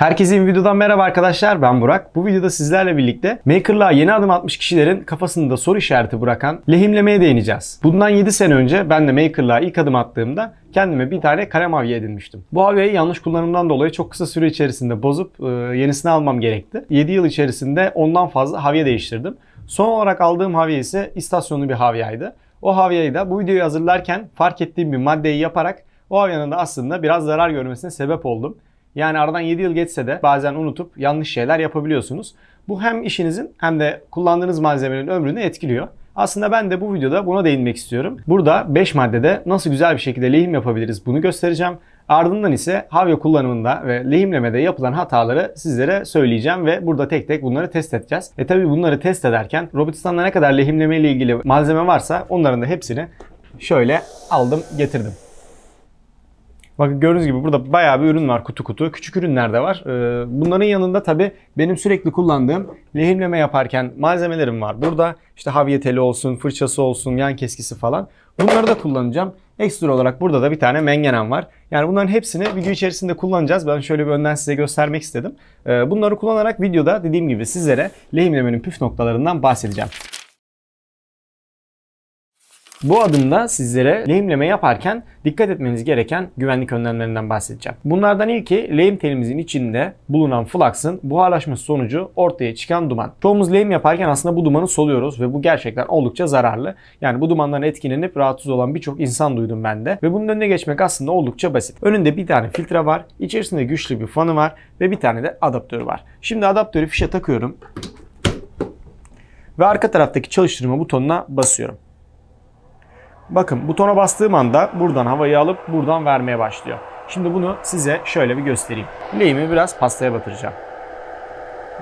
Herkese yeni videodan merhaba arkadaşlar ben Burak. Bu videoda sizlerle birlikte Maker'lığa yeni adım atmış kişilerin kafasında soru işareti bırakan lehimlemeye değineceğiz. Bundan 7 sene önce ben de Maker'lığa ilk adım attığımda kendime bir tane kalem havya edinmiştim. Bu havyayı yanlış kullanımdan dolayı çok kısa süre içerisinde bozup e, yenisini almam gerekti. 7 yıl içerisinde ondan fazla havya değiştirdim. Son olarak aldığım havya ise istasyonlu bir havyaydı. O havyayı da bu videoyu hazırlarken fark ettiğim bir maddeyi yaparak o havyanın da aslında biraz zarar görmesine sebep oldum. Yani aradan 7 yıl geçse de bazen unutup yanlış şeyler yapabiliyorsunuz. Bu hem işinizin hem de kullandığınız malzemelerin ömrünü etkiliyor. Aslında ben de bu videoda buna değinmek istiyorum. Burada 5 maddede nasıl güzel bir şekilde lehim yapabiliriz bunu göstereceğim. Ardından ise havya kullanımında ve lehimlemede yapılan hataları sizlere söyleyeceğim ve burada tek tek bunları test edeceğiz. E tabi bunları test ederken Robitus'tan ne kadar lehimleme ile ilgili malzeme varsa onların da hepsini şöyle aldım getirdim. Bakın gördüğünüz gibi burada bayağı bir ürün var kutu kutu. Küçük ürünler de var. Ee, bunların yanında tabii benim sürekli kullandığım lehimleme yaparken malzemelerim var. Burada işte havye teli olsun, fırçası olsun, yan keskisi falan. Bunları da kullanacağım. Ekstra olarak burada da bir tane mengenem var. Yani bunların hepsini video içerisinde kullanacağız. Ben şöyle bir önden size göstermek istedim. Ee, bunları kullanarak videoda dediğim gibi sizlere lehimlemenin püf noktalarından bahsedeceğim. Bu adımda sizlere lehimleme yaparken dikkat etmeniz gereken güvenlik önlemlerinden bahsedeceğim. Bunlardan ilki lehim telimizin içinde bulunan flaksın buharlaşması sonucu ortaya çıkan duman. Çoğumuz lehim yaparken aslında bu dumanı soluyoruz ve bu gerçekten oldukça zararlı. Yani bu dumandan etkilenip rahatsız olan birçok insan duydum ben de ve bunun önüne geçmek aslında oldukça basit. Önünde bir tane filtre var, içerisinde güçlü bir fanı var ve bir tane de adaptörü var. Şimdi adaptörü fişe takıyorum ve arka taraftaki çalıştırma butonuna basıyorum. Bakın butona bastığım anda buradan havayı alıp buradan vermeye başlıyor. Şimdi bunu size şöyle bir göstereyim. Lehimi biraz pastaya batıracağım.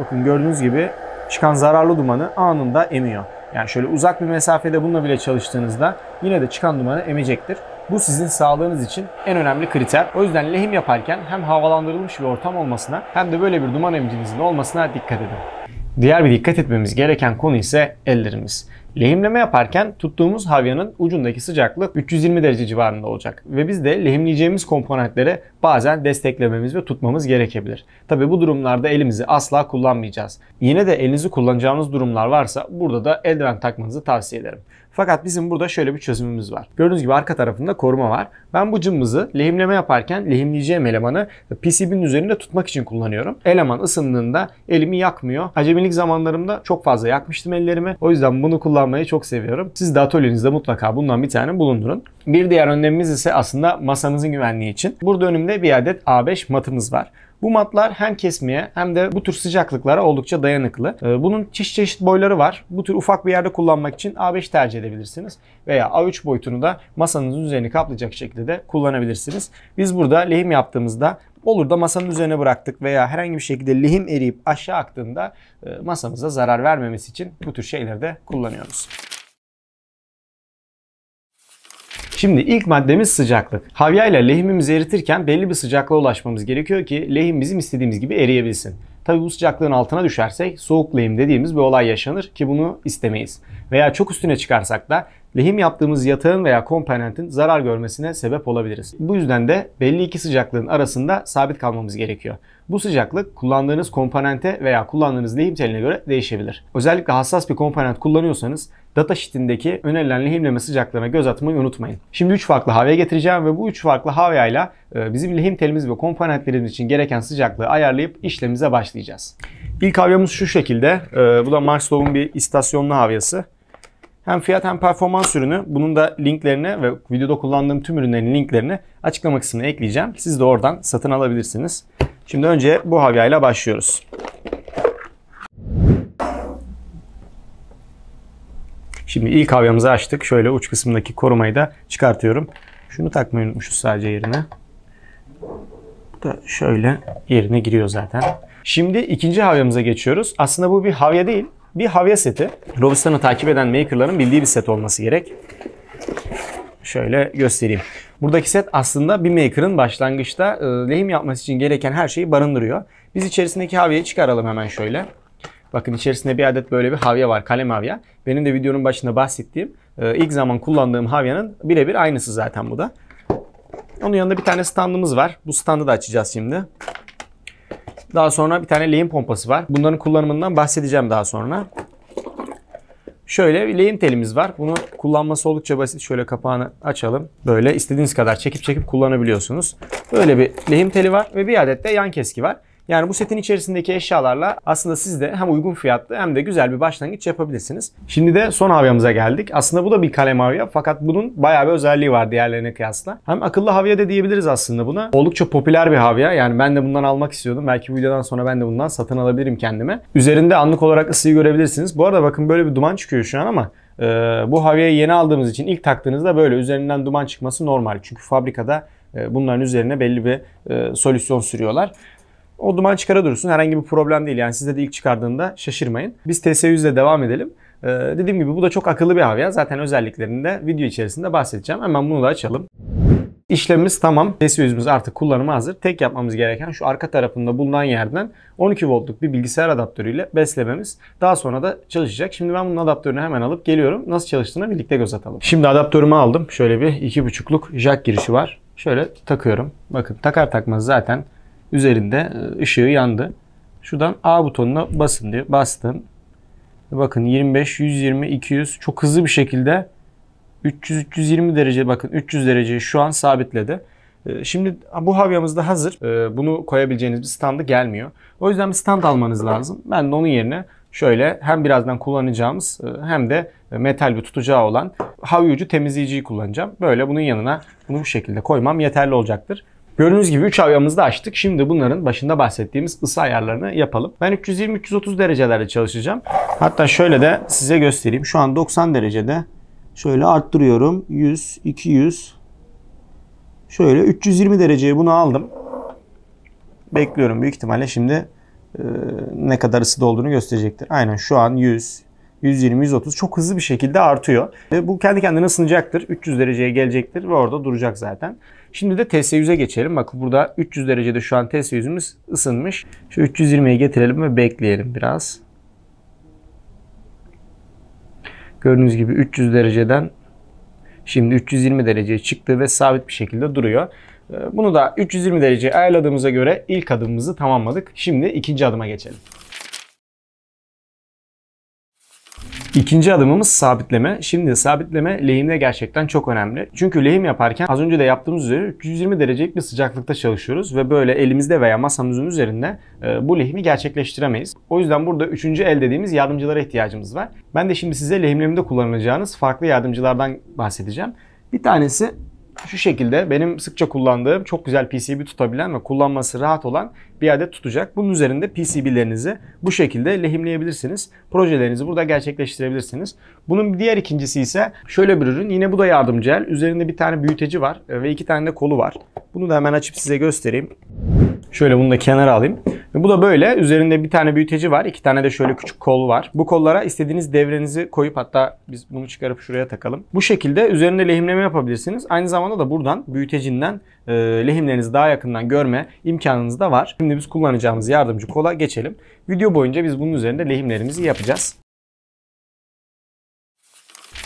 Bakın gördüğünüz gibi çıkan zararlı dumanı anında emiyor. Yani şöyle uzak bir mesafede bununla bile çalıştığınızda yine de çıkan dumanı emecektir. Bu sizin sağlığınız için en önemli kriter. O yüzden lehim yaparken hem havalandırılmış bir ortam olmasına hem de böyle bir duman emicinizin olmasına dikkat edin. Diğer bir dikkat etmemiz gereken konu ise ellerimiz. Lehimleme yaparken tuttuğumuz havyanın ucundaki sıcaklık 320 derece civarında olacak ve biz de lehimleyeceğimiz komponentleri bazen desteklememiz ve tutmamız gerekebilir. Tabi bu durumlarda elimizi asla kullanmayacağız. Yine de elinizi kullanacağınız durumlar varsa burada da eldiven takmanızı tavsiye ederim. Fakat bizim burada şöyle bir çözümümüz var. Gördüğünüz gibi arka tarafında koruma var. Ben bu cımbızı lehimleme yaparken lehimleyeceğim elemanı PCB'nin üzerinde tutmak için kullanıyorum. Eleman ısındığında elimi yakmıyor. Acemilik zamanlarımda çok fazla yakmıştım ellerimi. O yüzden bunu kullan kullanmayı çok seviyorum. Siz de atölyenizde mutlaka bundan bir tane bulundurun. Bir diğer önlemimiz ise aslında masamızın güvenliği için. Burada önümde bir adet A5 matımız var. Bu matlar hem kesmeye hem de bu tür sıcaklıklara oldukça dayanıklı. Ee, bunun çeşit çeşit boyları var. Bu tür ufak bir yerde kullanmak için A5 tercih edebilirsiniz. Veya A3 boyutunu da masanızın üzerini kaplayacak şekilde de kullanabilirsiniz. Biz burada lehim yaptığımızda Olur da masanın üzerine bıraktık veya herhangi bir şekilde lehim eriyip aşağı aktığında e, masamıza zarar vermemesi için bu tür şeyleri de kullanıyoruz. Şimdi ilk maddemiz sıcaklık. Havya ile lehimimizi eritirken belli bir sıcaklığa ulaşmamız gerekiyor ki lehim bizim istediğimiz gibi eriyebilsin. Tabii bu sıcaklığın altına düşersek soğuk lehim dediğimiz bir olay yaşanır ki bunu istemeyiz. Veya çok üstüne çıkarsak da lehim yaptığımız yatağın veya komponentin zarar görmesine sebep olabiliriz. Bu yüzden de belli iki sıcaklığın arasında sabit kalmamız gerekiyor. Bu sıcaklık kullandığınız komponente veya kullandığınız lehim teline göre değişebilir. Özellikle hassas bir komponent kullanıyorsanız datasheet'indeki önerilen lehimleme sıcaklığına göz atmayı unutmayın. Şimdi 3 farklı havya getireceğim ve bu 3 farklı havayla e, bizim lehim telimiz ve komponentlerimiz için gereken sıcaklığı ayarlayıp işlemimize başlayacağız. İlk havyamız şu şekilde. E, bu da Marslow'un bir istasyonlu havyası. Hem fiyat hem performans ürünü. Bunun da linklerini ve videoda kullandığım tüm ürünlerin linklerini açıklama kısmına ekleyeceğim. Siz de oradan satın alabilirsiniz. Şimdi önce bu havyayla başlıyoruz. Şimdi ilk havyamızı açtık. Şöyle uç kısmındaki korumayı da çıkartıyorum. Şunu takmayı unutmuşuz sadece yerine. Bu da şöyle yerine giriyor zaten. Şimdi ikinci havyamıza geçiyoruz. Aslında bu bir havya değil. Bir havya seti. Robustan'ı takip eden makerların bildiği bir set olması gerek. Şöyle göstereyim. Buradaki set aslında bir maker'ın başlangıçta e, lehim yapması için gereken her şeyi barındırıyor. Biz içerisindeki havyayı çıkaralım hemen şöyle. Bakın içerisinde bir adet böyle bir havya var. Kalem havya. Benim de videonun başında bahsettiğim e, ilk zaman kullandığım havyanın birebir aynısı zaten bu da. Onun yanında bir tane standımız var. Bu standı da açacağız şimdi. Daha sonra bir tane lehim pompası var. Bunların kullanımından bahsedeceğim daha sonra. Şöyle bir lehim telimiz var. Bunu kullanması oldukça basit. Şöyle kapağını açalım. Böyle istediğiniz kadar çekip çekip kullanabiliyorsunuz. Böyle bir lehim teli var ve bir adet de yan keski var. Yani bu setin içerisindeki eşyalarla aslında siz de hem uygun fiyatlı hem de güzel bir başlangıç yapabilirsiniz. Şimdi de son havyamıza geldik. Aslında bu da bir kalem havya fakat bunun bayağı bir özelliği var diğerlerine kıyasla. Hem akıllı havya da diyebiliriz aslında buna. Oldukça popüler bir havya. Yani ben de bundan almak istiyordum. Belki bu videodan sonra ben de bundan satın alabilirim kendime. Üzerinde anlık olarak ısıyı görebilirsiniz. Bu arada bakın böyle bir duman çıkıyor şu an ama e, bu havyayı yeni aldığımız için ilk taktığınızda böyle üzerinden duman çıkması normal. Çünkü fabrikada e, bunların üzerine belli bir e, solüsyon sürüyorlar. O duman çıkara dursun. Herhangi bir problem değil. Yani sizde de ilk çıkardığında şaşırmayın. Biz TS100'le devam edelim. Ee, dediğim gibi bu da çok akıllı bir havya. Zaten özelliklerinde video içerisinde bahsedeceğim. Hemen bunu da açalım. İşlemimiz tamam. TS100'ümüz artık kullanıma hazır. Tek yapmamız gereken şu arka tarafında bulunan yerden 12 voltluk bir bilgisayar adaptörüyle beslememiz. Daha sonra da çalışacak. Şimdi ben bunun adaptörünü hemen alıp geliyorum. Nasıl çalıştığını birlikte göz atalım. Şimdi adaptörümü aldım. Şöyle bir 2.5'luk jack girişi var. Şöyle takıyorum. Bakın takar takmaz zaten üzerinde e, ışığı yandı. Şuradan A butonuna basın diyor. Bastım. Bakın 25, 120, 200 çok hızlı bir şekilde 300, 320 derece bakın 300 dereceyi şu an sabitledi. E, şimdi bu havyamız da hazır. E, bunu koyabileceğiniz bir standı gelmiyor. O yüzden bir stand almanız lazım. Ben de onun yerine şöyle hem birazdan kullanacağımız hem de metal bir tutacağı olan havya temizleyiciyi kullanacağım. Böyle bunun yanına bunu bu şekilde koymam yeterli olacaktır. Gördüğünüz gibi 3 avyamızı da açtık. Şimdi bunların başında bahsettiğimiz ısı ayarlarını yapalım. Ben 320-330 derecelerde çalışacağım. Hatta şöyle de size göstereyim. Şu an 90 derecede şöyle arttırıyorum. 100, 200 şöyle 320 dereceye bunu aldım. Bekliyorum büyük ihtimalle şimdi e, ne kadar ısıda olduğunu gösterecektir. Aynen şu an 100, 120-130 çok hızlı bir şekilde artıyor. Ve bu kendi kendine ısınacaktır. 300 dereceye gelecektir ve orada duracak zaten. Şimdi de test 100'e geçelim. Bak burada 300 derecede şu an test 100'ümüz ısınmış. Şu 320'yi getirelim ve bekleyelim biraz. Gördüğünüz gibi 300 dereceden şimdi 320 dereceye çıktı ve sabit bir şekilde duruyor. Ee, bunu da 320 derece ayarladığımıza göre ilk adımımızı tamamladık. Şimdi ikinci adıma geçelim. İkinci adımımız sabitleme. Şimdi sabitleme lehimde gerçekten çok önemli. Çünkü lehim yaparken az önce de yaptığımız üzere 320 derecelik bir sıcaklıkta çalışıyoruz ve böyle elimizde veya masamızın üzerinde e, bu lehimi gerçekleştiremeyiz. O yüzden burada üçüncü el dediğimiz yardımcılara ihtiyacımız var. Ben de şimdi size lehimlemede kullanılacağınız farklı yardımcılardan bahsedeceğim. Bir tanesi şu şekilde benim sıkça kullandığım çok güzel PCB tutabilen ve kullanması rahat olan bir adet tutacak. Bunun üzerinde PCB'lerinizi bu şekilde lehimleyebilirsiniz. Projelerinizi burada gerçekleştirebilirsiniz. Bunun diğer ikincisi ise şöyle bir ürün. Yine bu da yardımcı el. Üzerinde bir tane büyüteci var ve iki tane de kolu var. Bunu da hemen açıp size göstereyim. Şöyle bunu da kenara alayım. Bu da böyle. Üzerinde bir tane büyüteci var. iki tane de şöyle küçük kol var. Bu kollara istediğiniz devrenizi koyup hatta biz bunu çıkarıp şuraya takalım. Bu şekilde üzerinde lehimleme yapabilirsiniz. Aynı zamanda da buradan büyütecinden e, lehimlerinizi daha yakından görme imkanınız da var. Şimdi biz kullanacağımız yardımcı kola geçelim. Video boyunca biz bunun üzerinde lehimlerimizi yapacağız.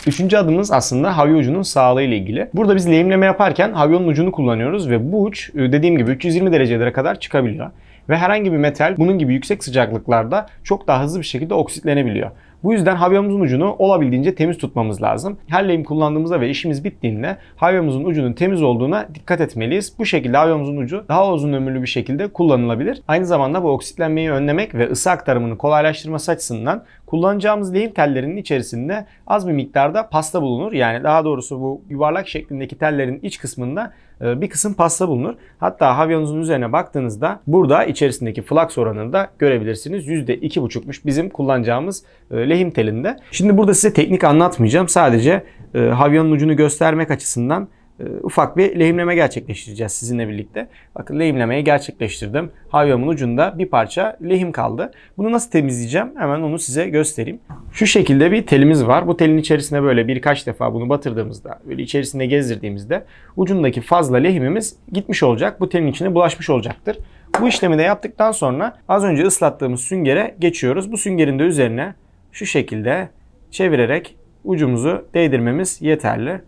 Üçüncü adımımız aslında havya ucunun sağlığı ile ilgili. Burada biz lehimleme yaparken havyonun ucunu kullanıyoruz ve bu uç e, dediğim gibi 320 derecelere kadar çıkabiliyor ve herhangi bir metal bunun gibi yüksek sıcaklıklarda çok daha hızlı bir şekilde oksitlenebiliyor. Bu yüzden havyamızın ucunu olabildiğince temiz tutmamız lazım. Her lehim kullandığımızda ve işimiz bittiğinde havyamızın ucunun temiz olduğuna dikkat etmeliyiz. Bu şekilde havyamızın ucu daha uzun ömürlü bir şekilde kullanılabilir. Aynı zamanda bu oksitlenmeyi önlemek ve ısı aktarımını kolaylaştırması açısından kullanacağımız lehim tellerinin içerisinde az bir miktarda pasta bulunur. Yani daha doğrusu bu yuvarlak şeklindeki tellerin iç kısmında e, bir kısım pasta bulunur. Hatta havyanızın üzerine baktığınızda burada içerisindeki flaks oranını da görebilirsiniz. %2,5'muş bizim kullanacağımız lehim lehim telinde. Şimdi burada size teknik anlatmayacağım. Sadece e, havyanın ucunu göstermek açısından e, ufak bir lehimleme gerçekleştireceğiz sizinle birlikte. Bakın lehimlemeyi gerçekleştirdim. Havyamın ucunda bir parça lehim kaldı. Bunu nasıl temizleyeceğim? Hemen onu size göstereyim. Şu şekilde bir telimiz var. Bu telin içerisine böyle birkaç defa bunu batırdığımızda, böyle içerisinde gezdirdiğimizde ucundaki fazla lehimimiz gitmiş olacak. Bu telin içine bulaşmış olacaktır. Bu işlemi de yaptıktan sonra az önce ıslattığımız süngere geçiyoruz. Bu süngerin de üzerine şu şekilde çevirerek ucumuzu değdirmemiz yeterli.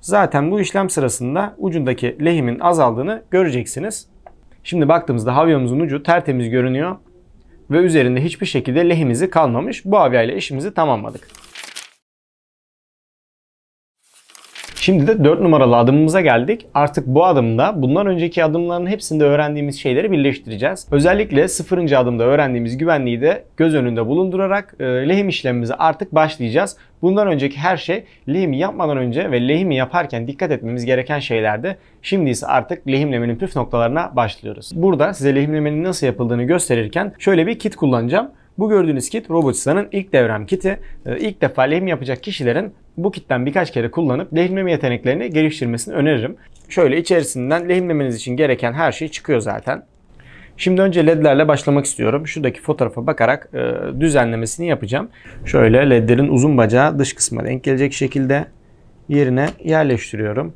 Zaten bu işlem sırasında ucundaki lehimin azaldığını göreceksiniz. Şimdi baktığımızda havyamızın ucu tertemiz görünüyor ve üzerinde hiçbir şekilde lehimizi kalmamış. Bu havyayla işimizi tamamladık. Şimdi de 4 numaralı adımımıza geldik. Artık bu adımda bundan önceki adımların hepsinde öğrendiğimiz şeyleri birleştireceğiz. Özellikle 0. adımda öğrendiğimiz güvenliği de göz önünde bulundurarak e, lehim işlemimize artık başlayacağız. Bundan önceki her şey lehimi yapmadan önce ve lehimi yaparken dikkat etmemiz gereken şeylerdi. Şimdi ise artık lehimlemenin püf noktalarına başlıyoruz. Burada size lehimlemenin nasıl yapıldığını gösterirken şöyle bir kit kullanacağım. Bu gördüğünüz kit Robotista'nın ilk devrem kiti. Ee, ilk defa lehim yapacak kişilerin bu kitten birkaç kere kullanıp lehimleme yeteneklerini geliştirmesini öneririm. Şöyle içerisinden lehimlemeniz için gereken her şey çıkıyor zaten. Şimdi önce ledlerle başlamak istiyorum. Şuradaki fotoğrafa bakarak e, düzenlemesini yapacağım. Şöyle ledlerin uzun bacağı dış kısma denk gelecek şekilde yerine yerleştiriyorum.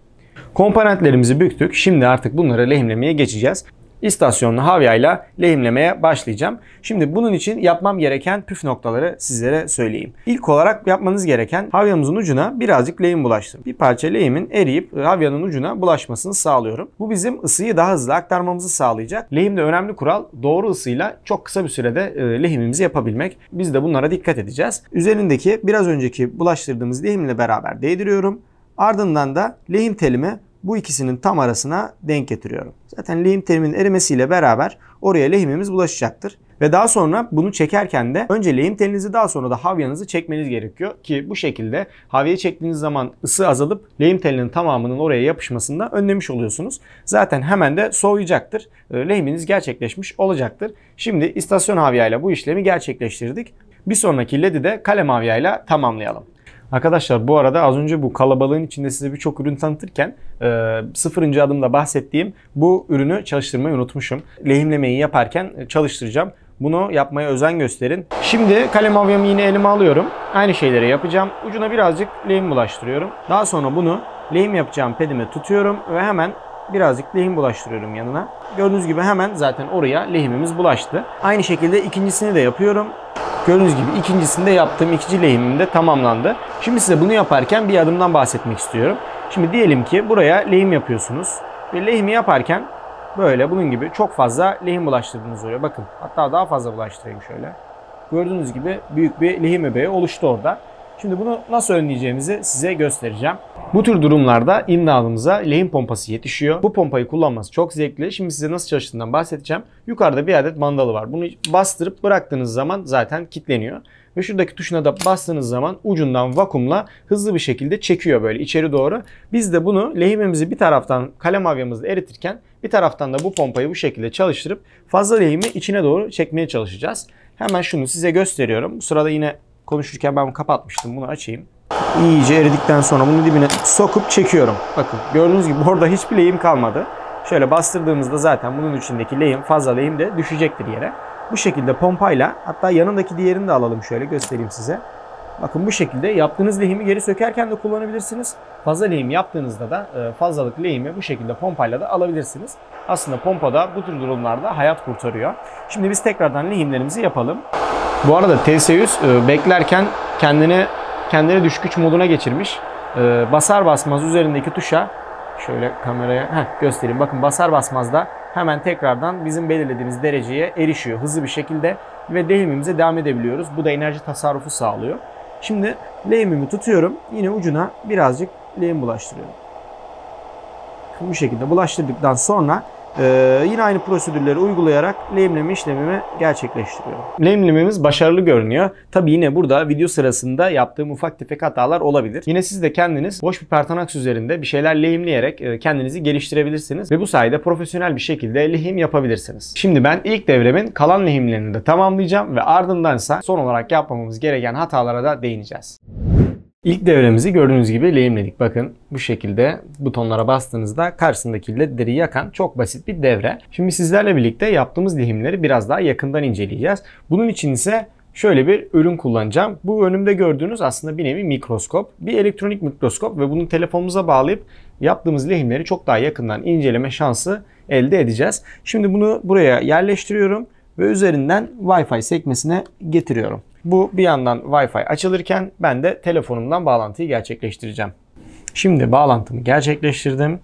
Komponentlerimizi büktük. Şimdi artık bunları lehimlemeye geçeceğiz istasyonlu havyayla lehimlemeye başlayacağım. Şimdi bunun için yapmam gereken püf noktaları sizlere söyleyeyim. İlk olarak yapmanız gereken havyamızın ucuna birazcık lehim bulaştırın. Bir parça lehimin eriyip havyanın ucuna bulaşmasını sağlıyorum. Bu bizim ısıyı daha hızlı aktarmamızı sağlayacak. Lehimde önemli kural doğru ısıyla çok kısa bir sürede e, lehimimizi yapabilmek. Biz de bunlara dikkat edeceğiz. Üzerindeki biraz önceki bulaştırdığımız lehimle beraber değdiriyorum. Ardından da lehim telimi bu ikisinin tam arasına denk getiriyorum. Zaten lehim teriminin erimesiyle beraber oraya lehimimiz bulaşacaktır. Ve daha sonra bunu çekerken de önce lehim telinizi daha sonra da havyanızı çekmeniz gerekiyor. Ki bu şekilde havyeyi çektiğiniz zaman ısı azalıp lehim telinin tamamının oraya yapışmasında da önlemiş oluyorsunuz. Zaten hemen de soğuyacaktır. Ee, lehiminiz gerçekleşmiş olacaktır. Şimdi istasyon havyayla bu işlemi gerçekleştirdik. Bir sonraki LED'i de kalem havyayla tamamlayalım. Arkadaşlar bu arada az önce bu kalabalığın içinde size birçok ürün tanıtırken e, sıfırıncı adımda bahsettiğim bu ürünü çalıştırmayı unutmuşum. Lehimlemeyi yaparken çalıştıracağım. Bunu yapmaya özen gösterin. Şimdi kalem avyamı yine elime alıyorum. Aynı şeyleri yapacağım. Ucuna birazcık lehim bulaştırıyorum. Daha sonra bunu lehim yapacağım pedime tutuyorum ve hemen birazcık lehim bulaştırıyorum yanına. Gördüğünüz gibi hemen zaten oraya lehimimiz bulaştı. Aynı şekilde ikincisini de yapıyorum. Gördüğünüz gibi ikincisinde yaptığım ikinci lehimim de tamamlandı. Şimdi size bunu yaparken bir adımdan bahsetmek istiyorum. Şimdi diyelim ki buraya lehim yapıyorsunuz. Ve lehimi yaparken böyle bunun gibi çok fazla lehim bulaştırdığınız oluyor. Bakın hatta daha fazla bulaştırayım şöyle. Gördüğünüz gibi büyük bir lehim öbeği oluştu orada. Şimdi bunu nasıl önleyeceğimizi size göstereceğim. Bu tür durumlarda imdadımıza lehim pompası yetişiyor. Bu pompayı kullanması çok zevkli. Şimdi size nasıl çalıştığından bahsedeceğim. Yukarıda bir adet mandalı var. Bunu bastırıp bıraktığınız zaman zaten kilitleniyor. Ve şuradaki tuşuna da bastığınız zaman ucundan vakumla hızlı bir şekilde çekiyor böyle içeri doğru. Biz de bunu lehimimizi bir taraftan kalem avyamızda eritirken bir taraftan da bu pompayı bu şekilde çalıştırıp fazla lehimi içine doğru çekmeye çalışacağız. Hemen şunu size gösteriyorum. Bu sırada yine Konuşurken ben bunu kapatmıştım. Bunu açayım. İyice eridikten sonra bunu dibine sokup çekiyorum. Bakın gördüğünüz gibi orada hiçbir lehim kalmadı. Şöyle bastırdığımızda zaten bunun içindeki lehim, fazla lehim de düşecektir yere. Bu şekilde pompayla hatta yanındaki diğerini de alalım şöyle göstereyim size. Bakın bu şekilde yaptığınız lehimi geri sökerken de kullanabilirsiniz. Fazla lehim yaptığınızda da e, fazlalık lehimi bu şekilde pompayla da alabilirsiniz. Aslında pompada bu tür durumlarda hayat kurtarıyor. Şimdi biz tekrardan lehimlerimizi yapalım. Bu arada ts e, beklerken kendini kendini düş güç moduna geçirmiş. E, basar basmaz üzerindeki tuşa şöyle kameraya heh, göstereyim. Bakın basar basmaz da hemen tekrardan bizim belirlediğimiz dereceye erişiyor hızlı bir şekilde ve lehimimize devam edebiliyoruz. Bu da enerji tasarrufu sağlıyor. Şimdi lehimimi tutuyorum. Yine ucuna birazcık lehim bulaştırıyorum. Bu şekilde bulaştırdıktan sonra ee, yine aynı prosedürleri uygulayarak lehimleme işlemimi gerçekleştiriyorum. Lehimlememiz başarılı görünüyor. Tabi yine burada video sırasında yaptığım ufak tefek hatalar olabilir. Yine siz de kendiniz boş bir pertanaks üzerinde bir şeyler lehimleyerek e, kendinizi geliştirebilirsiniz ve bu sayede profesyonel bir şekilde lehim yapabilirsiniz. Şimdi ben ilk devremin kalan lehimlerini de tamamlayacağım ve ardından ise son olarak yapmamız gereken hatalara da değineceğiz. İlk devremizi gördüğünüz gibi lehimledik. Bakın bu şekilde butonlara bastığınızda karşısındaki ledleri yakan çok basit bir devre. Şimdi sizlerle birlikte yaptığımız lehimleri biraz daha yakından inceleyeceğiz. Bunun için ise şöyle bir ürün kullanacağım. Bu önümde gördüğünüz aslında bir nevi mikroskop. Bir elektronik mikroskop ve bunu telefonumuza bağlayıp yaptığımız lehimleri çok daha yakından inceleme şansı elde edeceğiz. Şimdi bunu buraya yerleştiriyorum ve üzerinden Wi-Fi sekmesine getiriyorum. Bu bir yandan Wi-Fi açılırken ben de telefonumdan bağlantıyı gerçekleştireceğim. Şimdi bağlantımı gerçekleştirdim.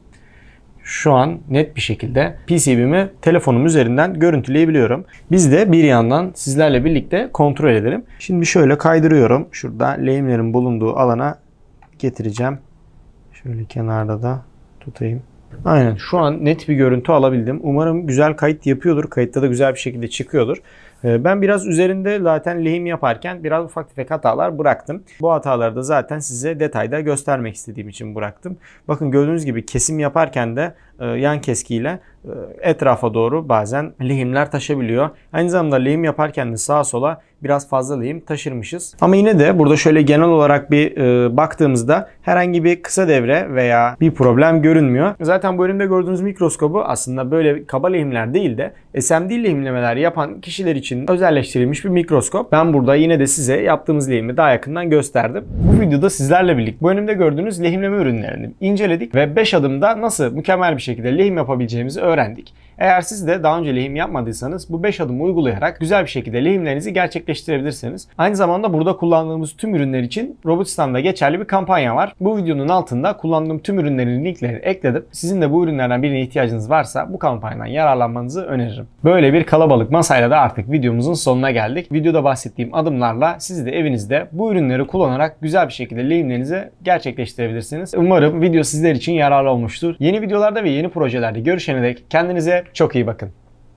Şu an net bir şekilde PCB'mi telefonum üzerinden görüntüleyebiliyorum. Biz de bir yandan sizlerle birlikte kontrol edelim. Şimdi şöyle kaydırıyorum. Şurada lehimlerin bulunduğu alana getireceğim. Şöyle kenarda da tutayım. Aynen. Şu an net bir görüntü alabildim. Umarım güzel kayıt yapıyordur. Kayıtta da güzel bir şekilde çıkıyordur. Ee, ben biraz üzerinde zaten lehim yaparken biraz ufak tefek hatalar bıraktım. Bu hataları da zaten size detayda göstermek istediğim için bıraktım. Bakın gördüğünüz gibi kesim yaparken de e, yan keskiyle e, etrafa doğru bazen lehimler taşabiliyor. Aynı zamanda lehim yaparken de sağa sola biraz fazla lehim taşırmışız. Ama yine de burada şöyle genel olarak bir e, baktığımızda herhangi bir kısa devre veya bir problem görünmüyor. Zaten bu önümde gördüğünüz mikroskobu aslında böyle kaba lehimler değil de SMD lehimlemeler yapan kişiler için özelleştirilmiş bir mikroskop. Ben burada yine de size yaptığımız lehimi daha yakından gösterdim. Bu videoda sizlerle birlikte bu önümde gördüğünüz lehimleme ürünlerini inceledik ve 5 adımda nasıl mükemmel bir şekilde lehim yapabileceğimizi öğrendik. Eğer siz de daha önce lehim yapmadıysanız bu 5 adımı uygulayarak güzel bir şekilde lehimlerinizi gerçekleştirebilirsiniz. Aynı zamanda burada kullandığımız tüm ürünler için Robistan'da geçerli bir kampanya var. Bu videonun altında kullandığım tüm ürünlerin linkleri ekledim. Sizin de bu ürünlerden birine ihtiyacınız varsa bu kampanyadan yararlanmanızı öneririm. Böyle bir kalabalık masayla da artık videomuzun sonuna geldik. Videoda bahsettiğim adımlarla siz de evinizde bu ürünleri kullanarak güzel bir şekilde lehimlerinizi gerçekleştirebilirsiniz. Umarım video sizler için yararlı olmuştur. Yeni videolarda ve yeni projelerde görüşene dek kendinize çok iyi bakın.